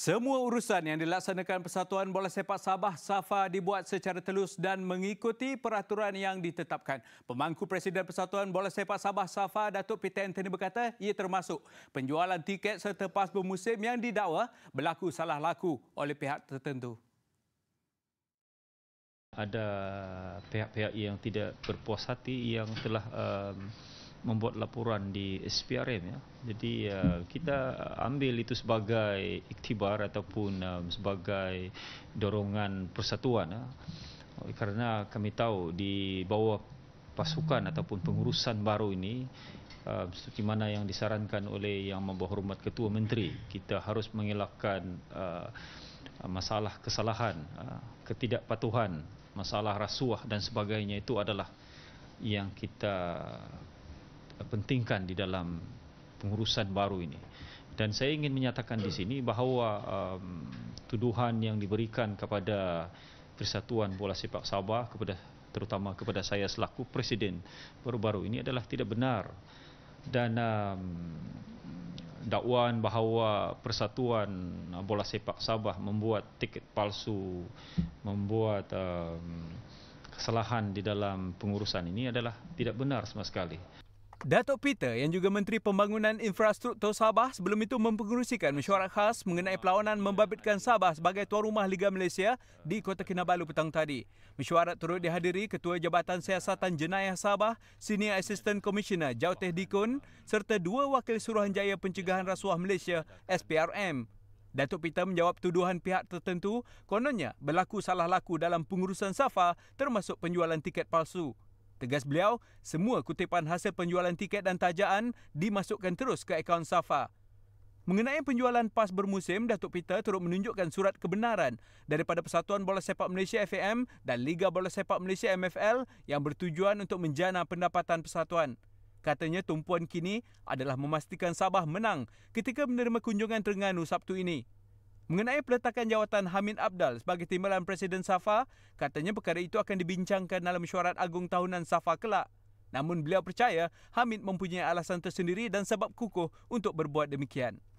Semua urusan yang dilaksanakan Persatuan Bola Sepak Sabah Safa dibuat secara telus dan mengikuti peraturan yang ditetapkan. Pemangku Presiden Persatuan Bola Sepak Sabah Safa Datuk Peter Anthony berkata ia termasuk penjualan tiket serta pas bermusim yang didakwa berlaku salah laku oleh pihak tertentu. Ada pihak-pihak yang tidak berpuas hati yang telah uh, membuat laporan di SPRM ya. Jadi uh, kita ambil itu sebagai iktibar ataupun um, sebagai dorongan persatuan ya. Kerana kami tahu di bawah pasukan ataupun pengurusan baru ini uh, seperti mana yang disarankan oleh yang membawa ketua menteri kita harus mengelakkan uh, masalah kesalahan uh, ketidakpatuhan masalah rasuah dan sebagainya itu adalah yang kita pentingkan di dalam pengurusan baru ini. Dan saya ingin menyatakan di sini bahawa um, tuduhan yang diberikan kepada Persatuan Bola Sepak Sabah kepada terutama kepada saya selaku presiden baru-baru ini adalah tidak benar. Dan um, dakwaan bahawa Persatuan Bola Sepak Sabah membuat tiket palsu, membuat um, kesalahan di dalam pengurusan ini adalah tidak benar sama sekali. Datuk Peter yang juga Menteri Pembangunan Infrastruktur Sabah sebelum itu mempengerusikan mesyuarat khas mengenai perlawanan membabitkan Sabah sebagai tuan rumah Liga Malaysia di Kota Kinabalu petang tadi. Mesyuarat turut dihadiri Ketua Jabatan Siasatan Jenayah Sabah, Senior Assistant Commissioner Jauteh Dikun serta dua wakil Suruhanjaya Pencegahan Rasuah Malaysia SPRM. Datuk Peter menjawab tuduhan pihak tertentu kononnya berlaku salah laku dalam pengurusan Safa termasuk penjualan tiket palsu. Tegas beliau, semua kutipan hasil penjualan tiket dan tajaan dimasukkan terus ke akaun Safa. Mengenai penjualan pas bermusim, Datuk Peter turut menunjukkan surat kebenaran daripada Persatuan Bola Sepak Malaysia FAM dan Liga Bola Sepak Malaysia MFL yang bertujuan untuk menjana pendapatan persatuan. Katanya tumpuan kini adalah memastikan Sabah menang ketika menerima kunjungan Terengganu Sabtu ini. Mengenai peletakan jawatan Hamid Abdal sebagai timbalan Presiden Safa, katanya perkara itu akan dibincangkan dalam mesyuarat agung tahunan Safa kelak. Namun beliau percaya Hamid mempunyai alasan tersendiri dan sebab kukuh untuk berbuat demikian.